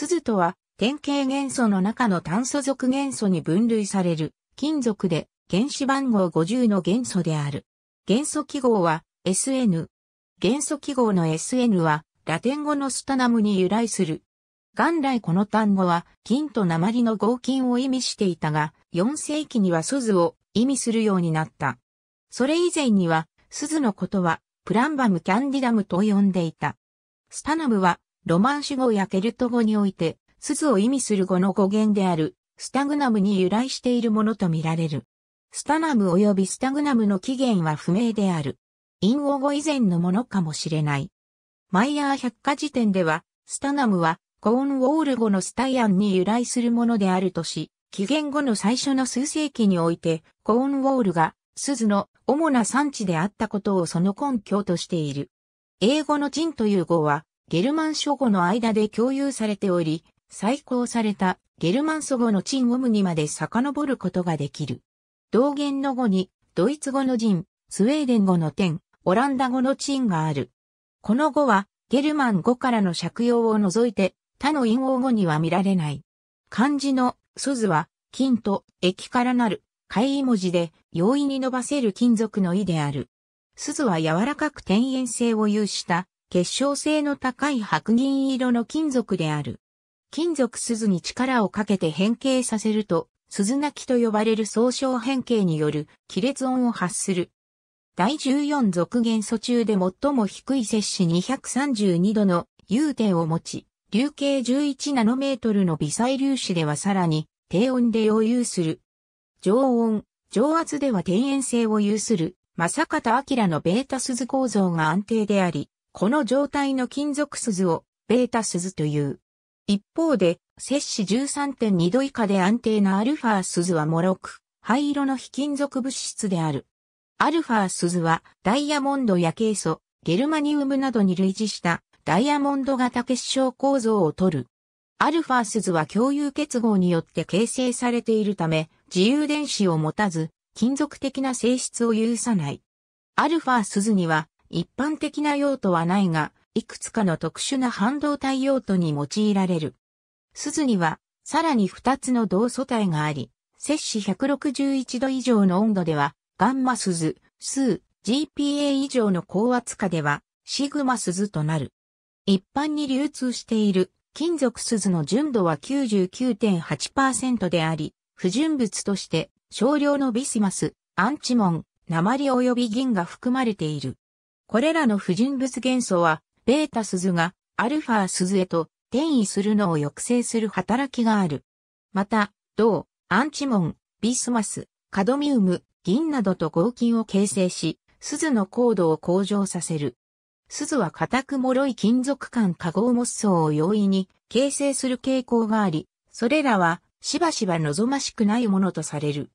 鈴とは、典型元素の中の炭素属元素に分類される、金属で、原子番号50の元素である。元素記号は、SN。元素記号の SN は、ラテン語のスタナムに由来する。元来この単語は、金と鉛の合金を意味していたが、4世紀には鈴を意味するようになった。それ以前には、鈴のことは、プランバム・キャンディダムと呼んでいた。スタナムは、ロマンシュ語やケルト語において、鈴を意味する語の語源である、スタグナムに由来しているものとみられる。スタナム及びスタグナムの起源は不明である。陰語語以前のものかもしれない。マイヤー百科事典では、スタナムは、コーンウォール語のスタイアンに由来するものであるとし、紀元後の最初の数世紀において、コーンウォールが、鈴の主な産地であったことをその根拠としている。英語の人という語は、ゲルマン諸語の間で共有されており、再考されたゲルマン祖語のチンオムにまで遡ることができる。同源の語に、ドイツ語のジン、スウェーデン語のテン、オランダ語のチンがある。この語は、ゲルマン語からの借用を除いて、他の陰王語には見られない。漢字の、スズは、金と液からなる、意文字で、容易に伸ばせる金属の意である。鈴は柔らかく天円性を有した結晶性の高い白銀色の金属である。金属鈴に力をかけて変形させると、鈴鳴きと呼ばれる総称変形による亀裂音を発する。第14属元素中で最も低い摂氏232度の融点を持ち、流径11ナノメートルの微細粒子ではさらに低温で溶有する。常温、常圧では転延性を有する、正方明のベータ鈴構造が安定であり、この状態の金属鈴をベータ鈴という。一方で、摂氏13.2度以下で安定なアルファ鈴はもろく、灰色の非金属物質である。アルファ鈴はダイヤモンドやケイ素、ゲルマニウムなどに類似したダイヤモンド型結晶構造をとる。アルファ鈴は共有結合によって形成されているため、自由電子を持たず、金属的な性質を有さない。アルファ鈴には一般的な用途はないが、いくつかの特殊な半導体用途に用いられる。鈴には、さらに2つの同素体があり、摂氏161度以上の温度では、ガンマ鈴、数、GPA 以上の高圧下では、シグマ鈴となる。一般に流通している金属鈴の純度は99.8%であり、不純物として少量のビスマス、アンチモン、鉛及び銀が含まれている。これらの不純物元素は、ベータ鈴がアルファ鈴へと転移するのを抑制する働きがある。また、銅、アンチモン、ビスマス、カドミウム、銀などと合金を形成し、鈴の高度を向上させる。鈴は硬く脆い金属間化合物層を容易に形成する傾向があり、それらはしばしば望ましくないものとされる。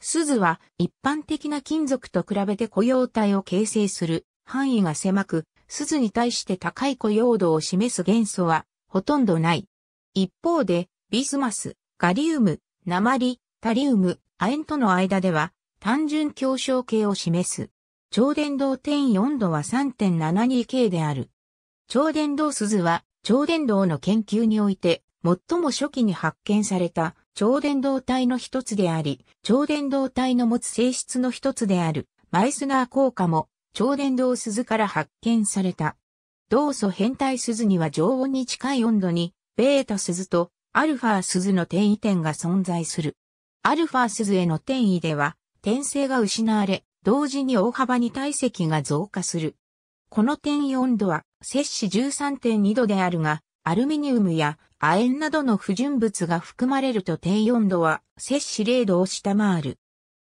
鈴は一般的な金属と比べて雇用体を形成する範囲が狭く、鈴に対して高い固用度を示す元素はほとんどない。一方で、ビスマス、ガリウム、鉛、タリウム、亜鉛との間では単純強小系を示す。超電導点温度は 3.72K である。超電導鈴は超電導の研究において最も初期に発見された超電導体の一つであり、超電導体の持つ性質の一つであるマイスナー効果も超電導鈴から発見された。同素変態鈴には常温に近い温度に、ベータ鈴とアルファ鈴の転移点が存在する。アルファ鈴への転移では、転生が失われ、同時に大幅に体積が増加する。この転移温度は、摂氏13.2度であるが、アルミニウムや亜鉛などの不純物が含まれると低温度は摂氏0度を下回る。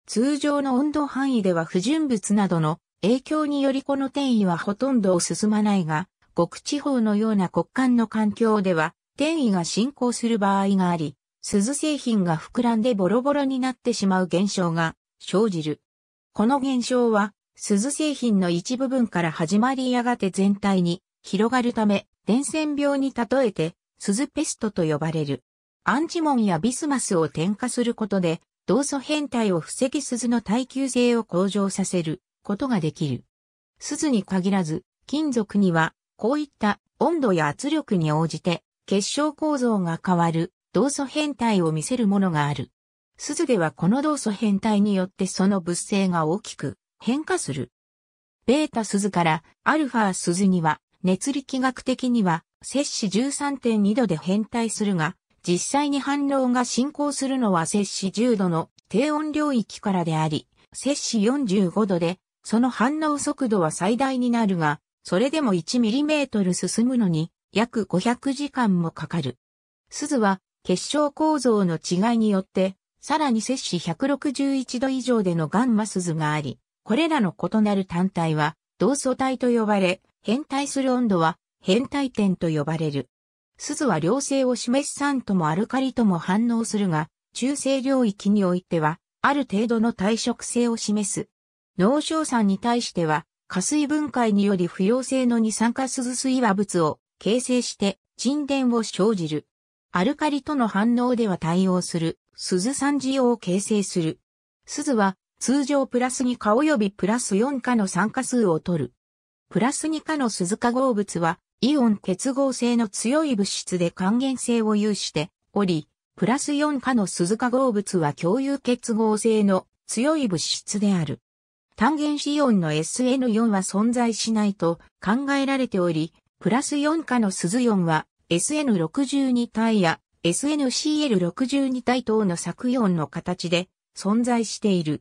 通常の温度範囲では不純物などの影響によりこの転移はほとんど進まないが、極地方のような骨幹の環境では、転移が進行する場合があり、鈴製品が膨らんでボロボロになってしまう現象が生じる。この現象は、鈴製品の一部分から始まりやがて全体に広がるため、伝染病に例えて、鈴ペストと呼ばれる。アンチモンやビスマスを添加することで、同素変態を防ぎ鈴の耐久性を向上させる。ことができる。鈴に限らず、金属には、こういった温度や圧力に応じて、結晶構造が変わる、同素変態を見せるものがある。鈴ではこの同素変態によってその物性が大きく変化する。ベータ鈴からアルファ鈴には熱力学的には摂氏13.2度で変態するが、実際に反応が進行するのは摂氏10度の低温領域からであり、摂氏45度でその反応速度は最大になるが、それでも 1mm 進むのに約500時間もかかる。鈴は結晶構造の違いによって、さらに摂氏161度以上でのガンマ鈴があり、これらの異なる単体は同素体と呼ばれ、変態する温度は変態点と呼ばれる。鈴は良性を示す酸ともアルカリとも反応するが、中性領域においては、ある程度の耐食性を示す農商酸に対しては、下水分解により不溶性の二酸化鈴水和物を形成して沈殿を生じる。アルカリとの反応では対応する、鈴酸塩を形成する。鈴は通常プラス2化及びプラス4化の酸化数を取る。プラス2化の鈴化合物はイオン結合性の強い物質で還元性を有しており、プラス4化の鈴化合物は共有結合性の強い物質である。単原子イオンの SN4 は存在しないと考えられており、プラス4価の鈴4は SN62 体や SNCL62 体等の作4の形で存在している。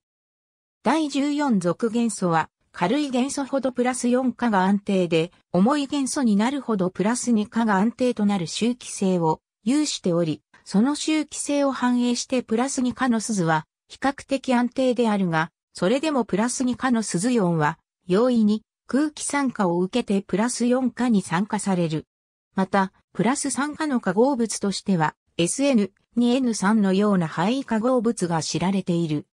第14属元素は軽い元素ほどプラス4価が安定で、重い元素になるほどプラス2価が安定となる周期性を有しており、その周期性を反映してプラス2価の鈴は比較的安定であるが、それでもプラス2価のスズンは、容易に空気酸化を受けてプラス4価に酸化される。また、プラス3化の化合物としては、SN2N3 のような肺化合物が知られている。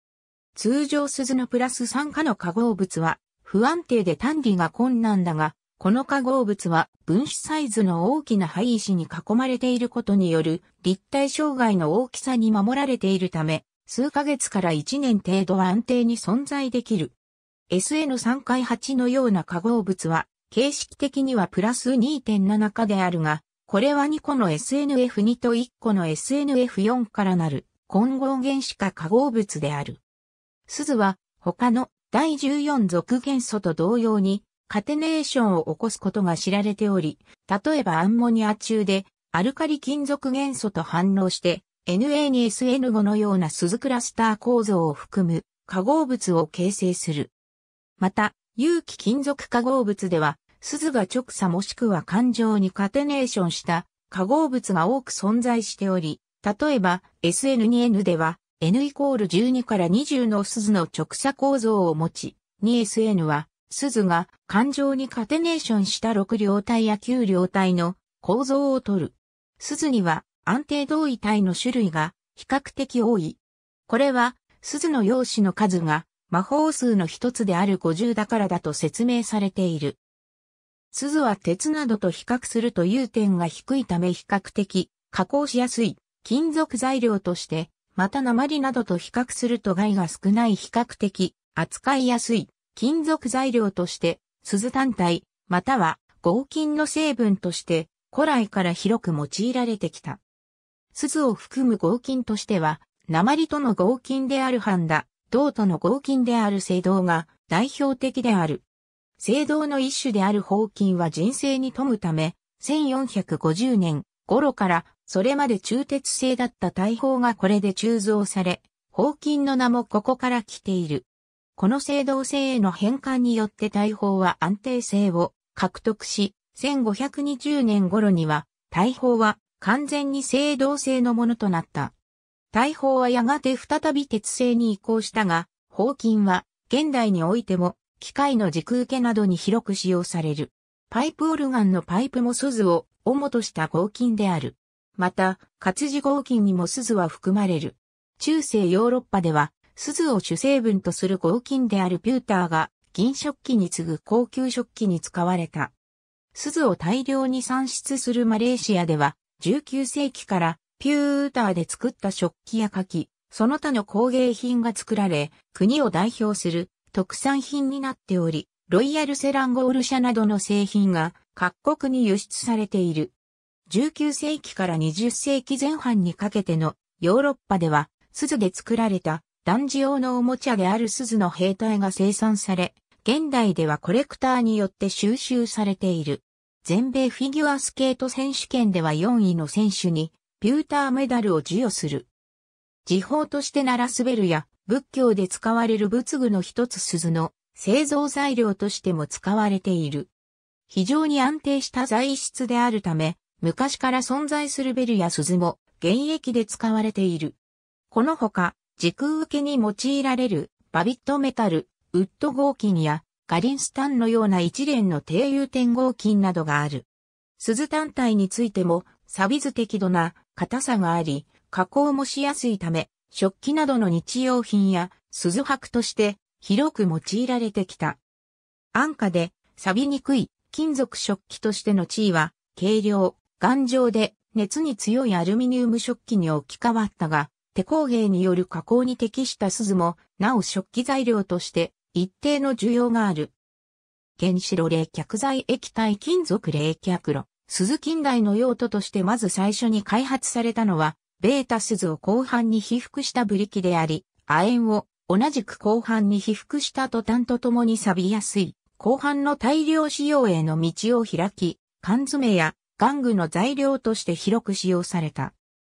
通常鈴のプラス3化の化合物は不安定で単理が困難だが、この化合物は分子サイズの大きな灰石に囲まれていることによる立体障害の大きさに守られているため、数ヶ月から1年程度は安定に存在できる。SN3 回8のような化合物は、形式的にはプラス2.7化であるが、これは2個の SNF2 と1個の SNF4 からなる混合原子化化合物である。鈴は他の第14属元素と同様にカテネーションを起こすことが知られており、例えばアンモニア中でアルカリ金属元素と反応して NA2SN5 のような鈴クラスター構造を含む化合物を形成する。また、有機金属化合物では、鈴が直鎖もしくは環状にカテネーションした化合物が多く存在しており、例えば SN2N では N イコール12から20の鈴の直鎖構造を持ち、2SN は鈴が環状にカテネーションした6両体や9両体の構造をとる。鈴には安定同位体の種類が比較的多い。これは、鈴の陽子の数が魔法数の一つである50だからだと説明されている。鈴は鉄などと比較すると融点が低いため比較的加工しやすい金属材料として、また鉛などと比較すると害が少ない比較的扱いやすい金属材料として、鈴単体、または合金の成分として古来から広く用いられてきた。鈴を含む合金としては、鉛との合金である判断、銅との合金である青銅が代表的である。青銅の一種である宝金は人生に富むため、1450年頃からそれまで中鉄製だった大砲がこれで鋳造され、宝金の名もここから来ている。この青銅製への変換によって大砲は安定性を獲得し、1520年頃には大砲は完全に青銅製のものとなった。大砲はやがて再び鉄製に移行したが、砲金は現代においても機械の軸受けなどに広く使用される。パイプオルガンのパイプも鈴を主とした合金である。また、活字合金にも鈴は含まれる。中世ヨーロッパでは、鈴を主成分とする合金であるピューターが銀食器に次ぐ高級食器に使われた。鈴を大量に産出するマレーシアでは、19世紀からピューターで作った食器や柿、その他の工芸品が作られ、国を代表する特産品になっており、ロイヤルセランゴール社などの製品が各国に輸出されている。19世紀から20世紀前半にかけてのヨーロッパでは、鈴で作られた男児用のおもちゃである鈴の兵隊が生産され、現代ではコレクターによって収集されている。全米フィギュアスケート選手権では4位の選手に、ピューターメダルを授与する。時報としてならすべるや、仏教で使われる仏具の一つ鈴の製造材料としても使われている。非常に安定した材質であるため、昔から存在するベルや鈴も現役で使われている。このほか、時空受けに用いられるバビットメタル、ウッド合金やガリンスタンのような一連の低融点合金などがある。鈴単体についても、錆ず適度な硬さがあり、加工もしやすいため、食器などの日用品や鈴箔として広く用いられてきた。安価で錆びにくい金属食器としての地位は、軽量、頑丈で熱に強いアルミニウム食器に置き換わったが、手工芸による加工に適した鈴も、なお食器材料として一定の需要がある。原子炉冷却剤液体金属冷却炉。鈴近代の用途としてまず最初に開発されたのは、ベータ鈴を後半に被覆したブリキであり、亜鉛を同じく後半に被覆した途端とともに錆びやすい、後半の大量使用への道を開き、缶詰や玩具の材料として広く使用された。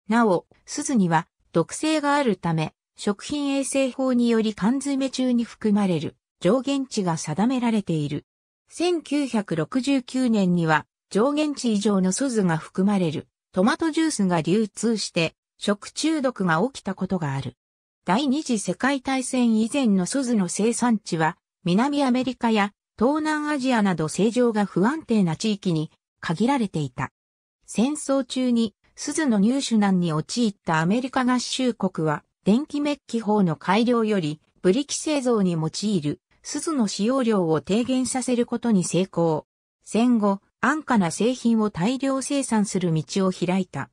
なお、鈴には毒性があるため、食品衛生法により缶詰中に含まれる上限値が定められている。1969年には上限値以上の素ズが含まれるトマトジュースが流通して食中毒が起きたことがある。第二次世界大戦以前の素ズの生産地は南アメリカや東南アジアなど正常が不安定な地域に限られていた。戦争中にズの入手難に陥ったアメリカ合衆国は電気メッキ法の改良より、ブリキ製造に用いる、鈴の使用量を低減させることに成功。戦後、安価な製品を大量生産する道を開いた。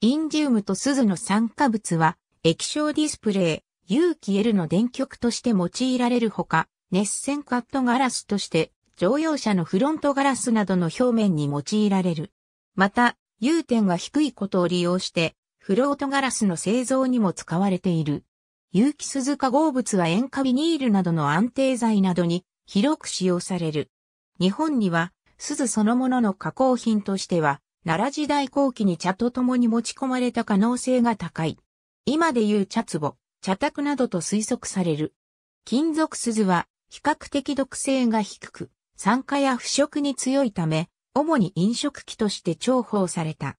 インジウムと鈴の酸化物は、液晶ディスプレイ、有機 L の電極として用いられるほか、熱線カットガラスとして、乗用車のフロントガラスなどの表面に用いられる。また、融点が低いことを利用して、フロートガラスの製造にも使われている。有機鈴化合物は塩化ビニールなどの安定剤などに広く使用される。日本には、鈴そのものの加工品としては、奈良時代後期に茶と共に持ち込まれた可能性が高い。今でいう茶壺、茶卓などと推測される。金属鈴は比較的毒性が低く、酸化や腐食に強いため、主に飲食器として重宝された。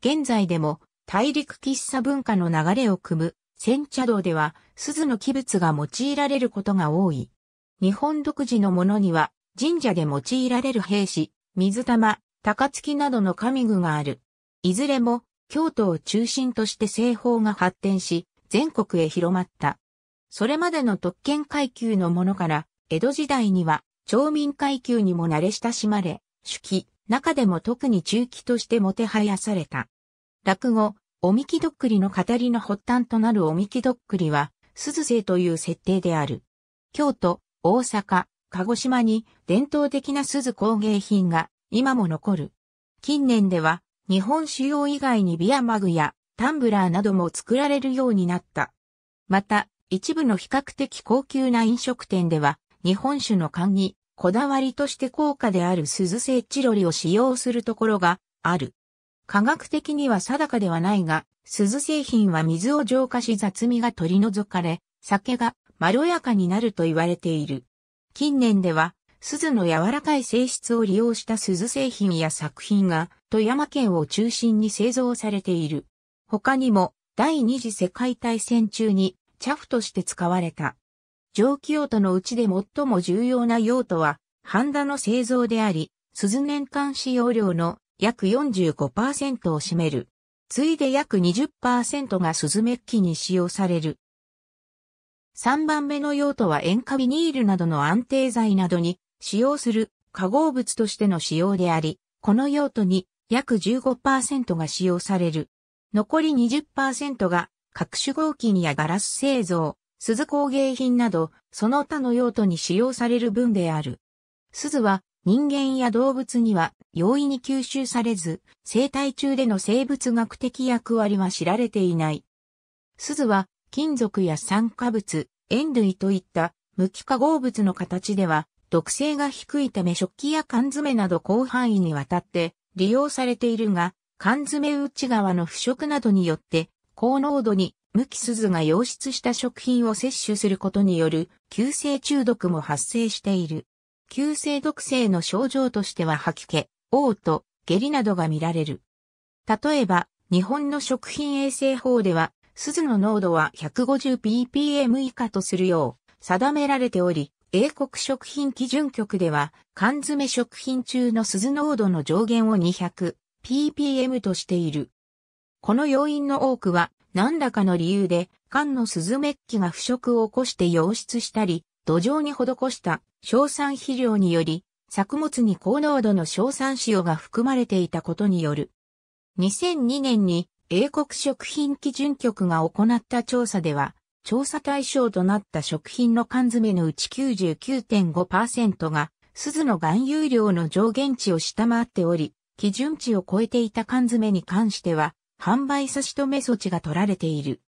現在でも大陸喫茶文化の流れを組む、煎茶道では、鈴の器物が用いられることが多い。日本独自のものには、神社で用いられる兵士、水玉、高槻などの神具がある。いずれも、京都を中心として製法が発展し、全国へ広まった。それまでの特権階級のものから、江戸時代には、町民階級にも慣れ親しまれ、手記、中でも特に中期としてもてはやされた。落語、おみきどっくりの語りの発端となるおみきどっくりは、鈴瀬という設定である。京都、大阪、鹿児島に伝統的な鈴工芸品が今も残る。近年では日本主要以外にビアマグやタンブラーなども作られるようになった。また、一部の比較的高級な飲食店では日本酒の缶にこだわりとして高価である鈴瀬チロリを使用するところがある。科学的には定かではないが、鈴製品は水を浄化し雑味が取り除かれ、酒がまろやかになると言われている。近年では、鈴の柔らかい性質を利用した鈴製品や作品が富山県を中心に製造されている。他にも第二次世界大戦中にチャフとして使われた。蒸気用途のうちで最も重要な用途は、ハンダの製造であり、鈴年間使用量の約45%を占める。次いで約20%がスズメッキに使用される。3番目の用途は塩化ビニールなどの安定剤などに使用する化合物としての使用であり、この用途に約15%が使用される。残り20%が各種合金やガラス製造、鈴工芸品など、その他の用途に使用される分である。鈴は人間や動物には容易に吸収されず、生態中での生物学的役割は知られていない。鈴は金属や酸化物、塩類といった無機化合物の形では毒性が低いため食器や缶詰など広範囲にわたって利用されているが、缶詰内側の腐食などによって高濃度に無機鈴が溶出した食品を摂取することによる急性中毒も発生している。急性毒性の症状としては吐き気、嘔吐、下痢などが見られる。例えば、日本の食品衛生法では、鈴の濃度は 150ppm 以下とするよう定められており、英国食品基準局では、缶詰食品中の鈴濃度の上限を 200ppm としている。この要因の多くは、何らかの理由で、缶のスズメッキが腐食を起こして溶出したり、土壌に施した硝酸肥料により、作物に高濃度の硝酸塩が含まれていたことによる。2002年に英国食品基準局が行った調査では、調査対象となった食品の缶詰のうち99.5%が、鈴の含有量の上限値を下回っており、基準値を超えていた缶詰に関しては、販売差し止め措置が取られている。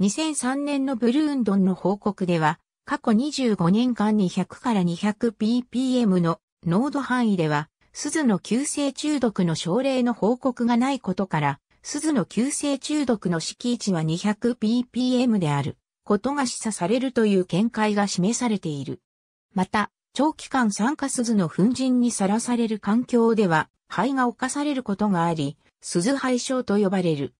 2003年のブルーンドンの報告では、過去25年間に100から 200ppm の濃度範囲では、鈴の急性中毒の症例の報告がないことから、鈴の急性中毒の敷地は 200ppm であることが示唆されるという見解が示されている。また、長期間酸化鈴の粉塵にさらされる環境では、肺が侵されることがあり、鈴肺症と呼ばれる。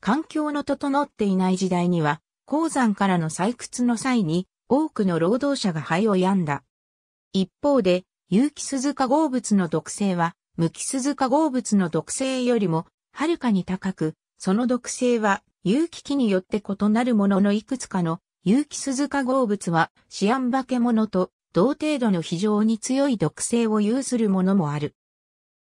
環境の整っていない時代には、鉱山からの採掘の際に、多くの労働者が灰を病んだ。一方で、有機鈴化合物の毒性は、無機鈴化合物の毒性よりも、はるかに高く、その毒性は、有機機によって異なるもののいくつかの、有機鈴化合物は、シアン化け物と、同程度の非常に強い毒性を有するものもある。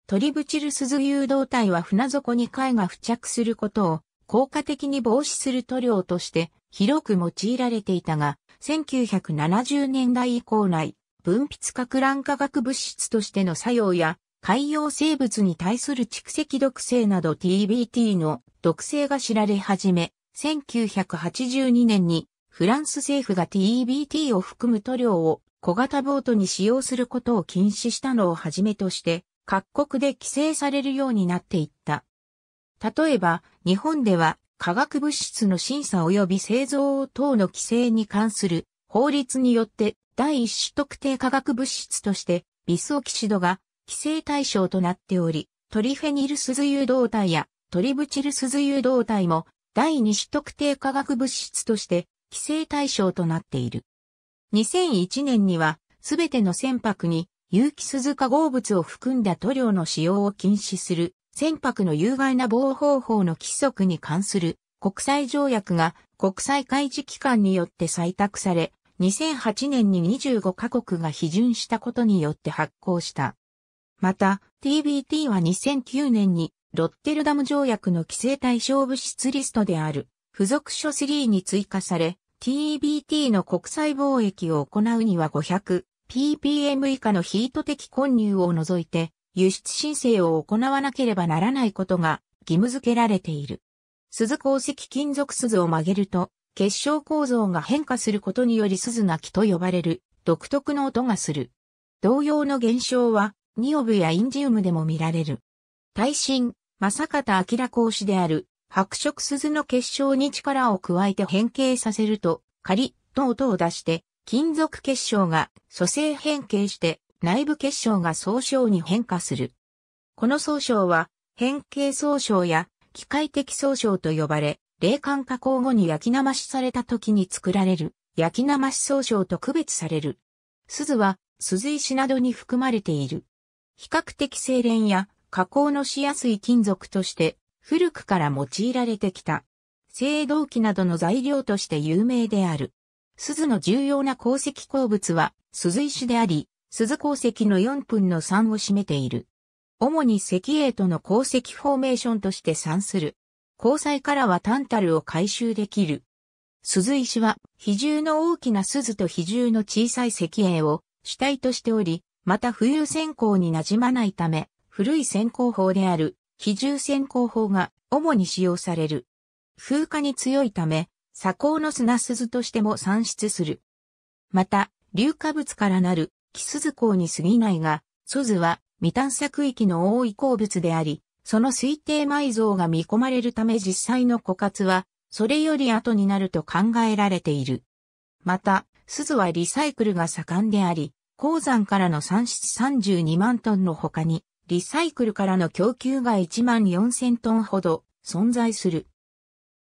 トリブチル鈴誘導体は船底に貝が付着することを効果的に防止する塗料として広く用いられていたが、1970年代以降内、分泌核乱化学物質としての作用や、海洋生物に対する蓄積毒性など TBT の毒性が知られ始め、1982年にフランス政府が TBT を含む塗料を小型ボートに使用することを禁止したのをはじめとして、各国で規制されるようになっていった。例えば、日本では化学物質の審査及び製造等の規制に関する法律によって第一種特定化学物質としてビスオキシドが規制対象となっており、トリフェニルスズ誘導体やトリブチルスズ誘導体も第二種特定化学物質として規制対象となっている。2001年にはすべての船舶に有機スズ化合物を含んだ塗料の使用を禁止する船舶の有害な防方法の規則に関する国際条約が国際開示機関によって採択され、2008年に25カ国が批准したことによって発行した。また、TBT は2009年にロッテルダム条約の規制対象物質リストである付属書3に追加され、TBT の国際貿易を行うには 500ppm 以下のヒート的混入を除いて輸出申請を行わなければならないことが義務付けられている。鈴鉱石金属鈴を曲げると、結晶構造が変化することにより鈴が木と呼ばれる独特の音がする。同様の現象は、ニオブやインジウムでも見られる。耐震、正方明講師である、白色鈴の結晶に力を加えて変形させると、カリッと音を出して、金属結晶が蘇生変形して内部結晶が総称に変化する。この総称は変形総称や機械的総称と呼ばれ、霊感加工後に焼きなましされた時に作られる焼きなまし総称と区別される。鈴は鈴石などに含まれている。比較的精錬や加工のしやすい金属として古くから用いられてきた。青銅器などの材料として有名である。鈴の重要な鉱石鉱物は鈴石であり、鈴鉱石の4分の3を占めている。主に石英との鉱石フォーメーションとして算する。鉱載からは単たるを回収できる。鈴石は、比重の大きな鈴と比重の小さい石英を主体としており、また浮遊線香になじまないため、古い線香法である、比重線香法が主に使用される。風化に強いため、砂鉱の砂鈴としても産出する。また、硫化物からなる木鈴港に過ぎないが、蘇図は未探索域の多い鉱物であり、その推定埋蔵が見込まれるため実際の枯渇は、それより後になると考えられている。また、鈴はリサイクルが盛んであり、鉱山からの産出32万トンの他に、リサイクルからの供給が1万4000トンほど存在する。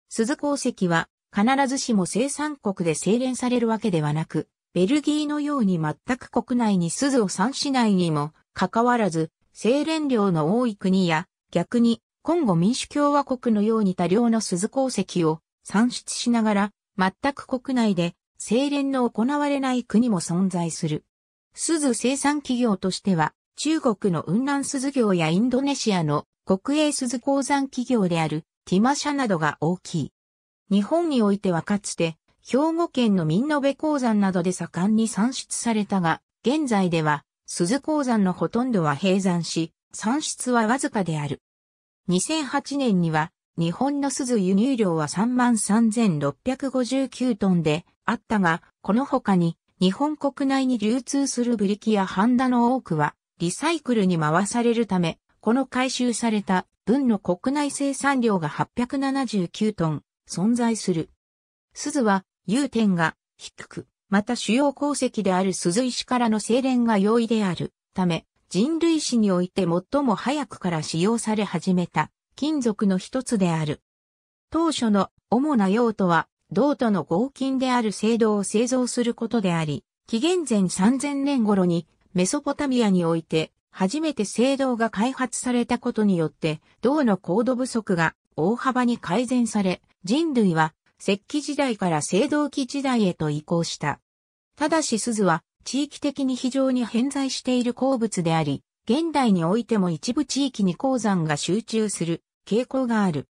鈴鉱石は必ずしも生産国で精錬されるわけではなく、ベルギーのように全く国内に鈴を産しないにもかかわらず、精錬量の多い国や、逆に、今後民主共和国のように多量の鈴鉱石を産出しながら、全く国内で精錬の行われない国も存在する。鈴生産企業としては、中国の雲南鈴業やインドネシアの国営鈴鉱山企業であるティマ社などが大きい。日本においてはかつて兵庫県の民延鉱山などで盛んに産出されたが、現在では、鈴鉱山のほとんどは閉山し、産出はわずかである。2008年には、日本の鈴輸入量は33,659トンであったが、この他に日本国内に流通するブリキやハンダの多くはリサイクルに回されるため、この回収された分の国内生産量が879トン存在する。鈴は融点が低く、また主要鉱石である鈴石からの精錬が容易であるため、人類史において最も早くから使用され始めた金属の一つである。当初の主な用途は、銅との合金である青銅を製造することであり、紀元前3000年頃にメソポタミアにおいて初めて青銅が開発されたことによって銅の高度不足が大幅に改善され、人類は石器時代から青銅器時代へと移行した。ただし鈴は地域的に非常に偏在している鉱物であり、現代においても一部地域に鉱山が集中する傾向がある。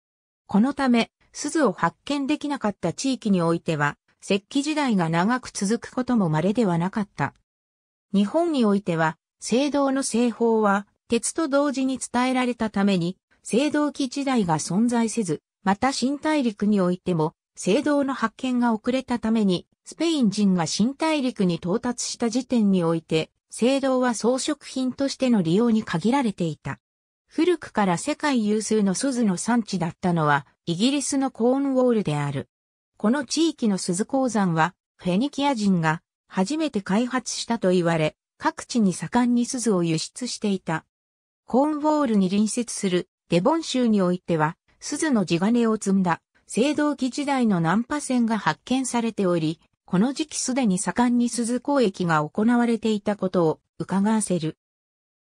このため、鈴を発見できなかった地域においては、石器時代が長く続くことも稀ではなかった。日本においては、青銅の製法は、鉄と同時に伝えられたために、青銅器時代が存在せず、また新大陸においても、聖堂の発見が遅れたために、スペイン人が新大陸に到達した時点において、聖堂は装飾品としての利用に限られていた。古くから世界有数の鈴の産地だったのは、イギリスのコーンウォールである。この地域の鈴鉱山は、フェニキア人が初めて開発したと言われ、各地に盛んに鈴を輸出していた。コーンウォールに隣接するデボン州においては、鈴の地金を積んだ青銅器時代の南波線が発見されており、この時期すでに盛んに鈴交易が行われていたことを伺わせる。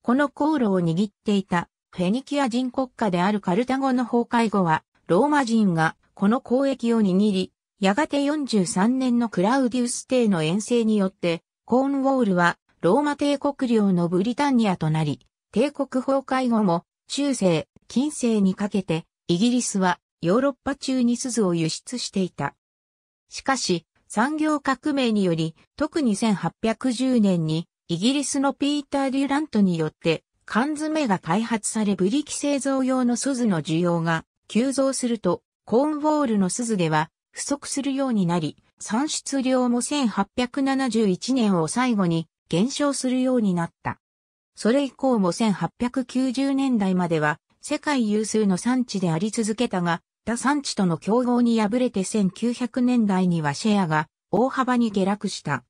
この航路を握っていたフェニキア人国家であるカルタゴの崩壊後は、ローマ人がこの交易を握り、やがて43年のクラウディウス帝の遠征によって、コーンウォールはローマ帝国領のブリタンニアとなり、帝国崩壊後も中世、近世にかけて、イギリスはヨーロッパ中に鈴を輸出していた。しかし、産業革命により、特に1810年に、イギリスのピーター・デュラントによって、缶詰が開発されブリキ製造用の鈴の需要が急増すると、コーンウォールの鈴では不足するようになり、産出量も1871年を最後に減少するようになった。それ以降も1890年代までは世界有数の産地であり続けたが、ダ産地との競合に敗れて1900年代にはシェアが大幅に下落した。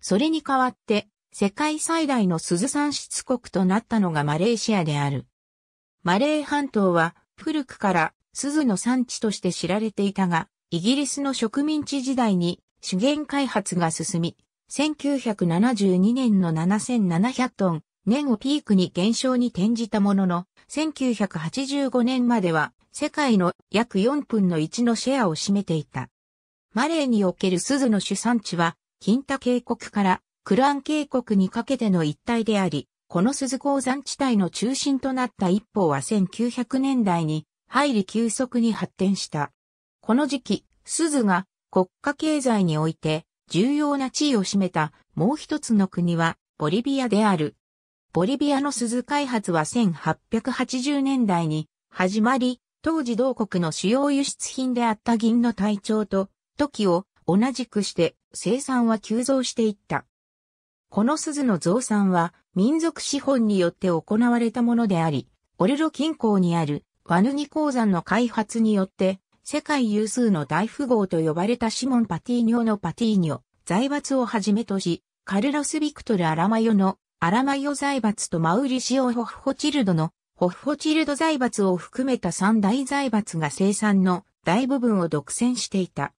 それに代わって、世界最大の鈴産出国となったのがマレーシアである。マレー半島は古くから鈴の産地として知られていたが、イギリスの植民地時代に資源開発が進み、1972年の7700トン、年をピークに減少に転じたものの、1985年までは世界の約4分の1のシェアを占めていた。マレーにおける鈴の主産地は、ヒンタ渓谷からクラン渓谷にかけての一帯であり、この鈴鉱山地帯の中心となった一方は1900年代に入り急速に発展した。この時期、鈴が国家経済において重要な地位を占めたもう一つの国はボリビアである。ボリビアの鈴開発は1880年代に始まり、当時同国の主要輸出品であった銀の体調と、時を同じくして生産は急増していった。この鈴の増産は民族資本によって行われたものであり、オルロ近郊にあるワヌニ鉱山の開発によって世界有数の大富豪と呼ばれたシモン・パティーニョのパティーニョ、財閥をはじめとし、カルロス・ビクトル・アラマヨのアラマヨ財閥とマウリシオ・ホッホチルドのホッホチルド財閥を含めた三大財閥が生産の大部分を独占していた。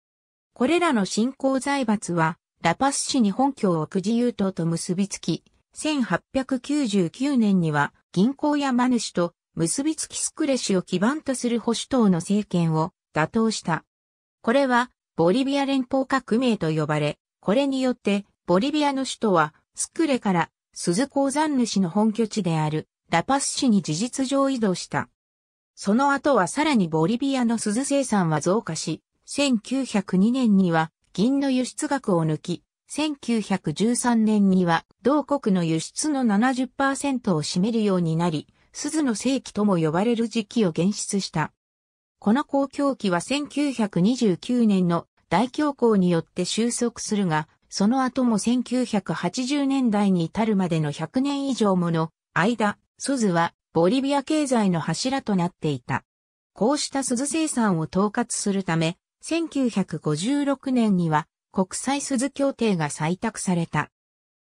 これらの新興財閥は、ラパス市に本拠を置く自由党と結びつき、1899年には銀行やマヌシと結びつきスクレシを基盤とする保守党の政権を打倒した。これはボリビア連邦革命と呼ばれ、これによってボリビアの首都はスクレから鈴鉱山主の本拠地であるラパス市に事実上移動した。その後はさらにボリビアの鈴生産は増加し、1902年には銀の輸出額を抜き、1913年には同国の輸出の70%を占めるようになり、鈴の世紀とも呼ばれる時期を現出した。この公共期は1929年の大恐慌によって収束するが、その後も1980年代に至るまでの100年以上もの間、スズはボリビア経済の柱となっていた。こうした鈴生産を統括するため、1956年には国際鈴協定が採択された。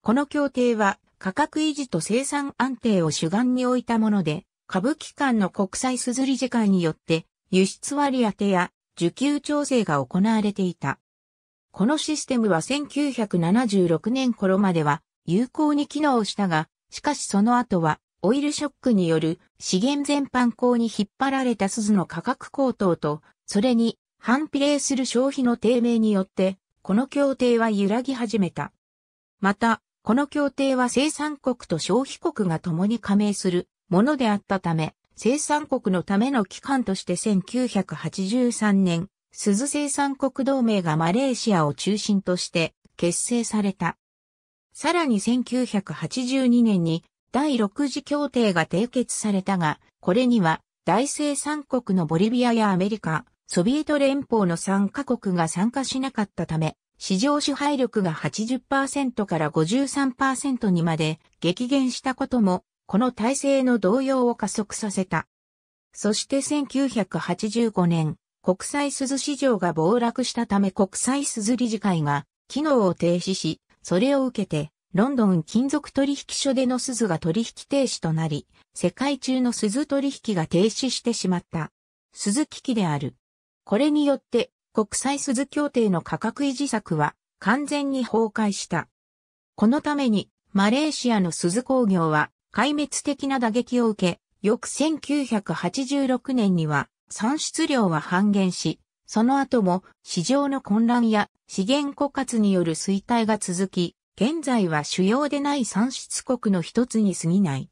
この協定は価格維持と生産安定を主眼に置いたもので、株機関の国際鈴理事会によって輸出割当や受給調整が行われていた。このシステムは1976年頃までは有効に機能したが、しかしその後はオイルショックによる資源全般向に引っ張られた鈴の価格高騰と、それに反比例する消費の低迷によって、この協定は揺らぎ始めた。また、この協定は生産国と消費国が共に加盟するものであったため、生産国のための機関として1983年、鈴生産国同盟がマレーシアを中心として結成された。さらに1982年に第6次協定が締結されたが、これには大西三国のボリビアやアメリカ、ソビエト連邦の3カ国が参加しなかったため、市場支配力が80%から53%にまで激減したことも、この体制の動揺を加速させた。そして1985年、国際鈴市場が暴落したため国際鈴理事会が機能を停止し、それを受けてロンドン金属取引所での鈴が取引停止となり、世界中の鈴取引が停止してしまった。鈴危機である。これによって国際鈴協定の価格維持策は完全に崩壊した。このためにマレーシアの鈴工業は壊滅的な打撃を受け、翌1986年には産出量は半減し、その後も市場の混乱や資源枯渇による衰退が続き、現在は主要でない産出国の一つに過ぎない。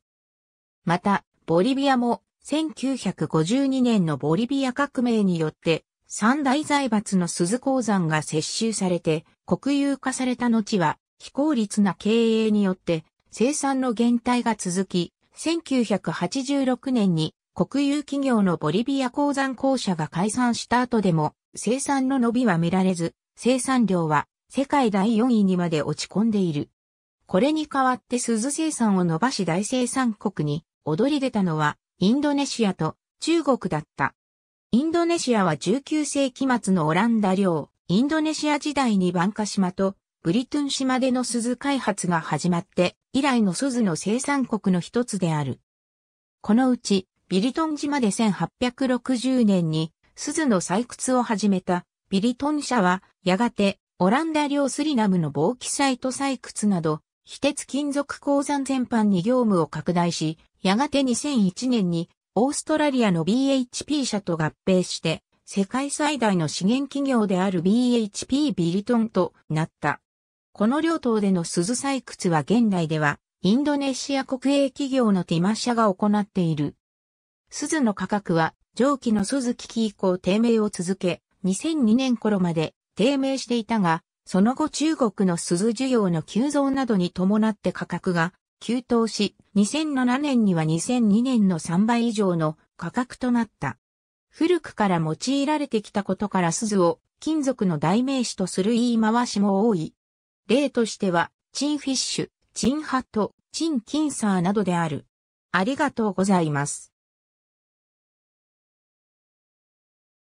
また、ボリビアも1952年のボリビア革命によって三大財閥の鈴鉱山が接収されて国有化された後は非効率な経営によって生産の減退が続き、1986年に国有企業のボリビア鉱山公社が解散した後でも生産の伸びは見られず、生産量は世界第4位にまで落ち込んでいる。これに代わって鈴生産を伸ばし大生産国に躍り出たのはインドネシアと中国だった。インドネシアは19世紀末のオランダ領、インドネシア時代にバンカ島とブリトゥン島での鈴開発が始まって以来の鈴の生産国の一つである。このうちビリトン島で1860年に鈴の採掘を始めたビリトン社はやがてオランダ領スリナムの防気サイト採掘など、非鉄金属鉱山全般に業務を拡大し、やがて2001年にオーストラリアの BHP 社と合併して、世界最大の資源企業である BHP ビリトンとなった。この両島での鈴採掘は現代では、インドネシア国営企業のティマ社が行っている。鈴の価格は、蒸気の鈴危機以降低迷を続け、2002年頃まで低迷していたが、その後中国の鈴需要の急増などに伴って価格が急騰し、2007年には2002年の3倍以上の価格となった。古くから用いられてきたことから鈴を金属の代名詞とする言い回しも多い。例としては、チンフィッシュ、チンハット、チンキンサーなどである。ありがとうございます。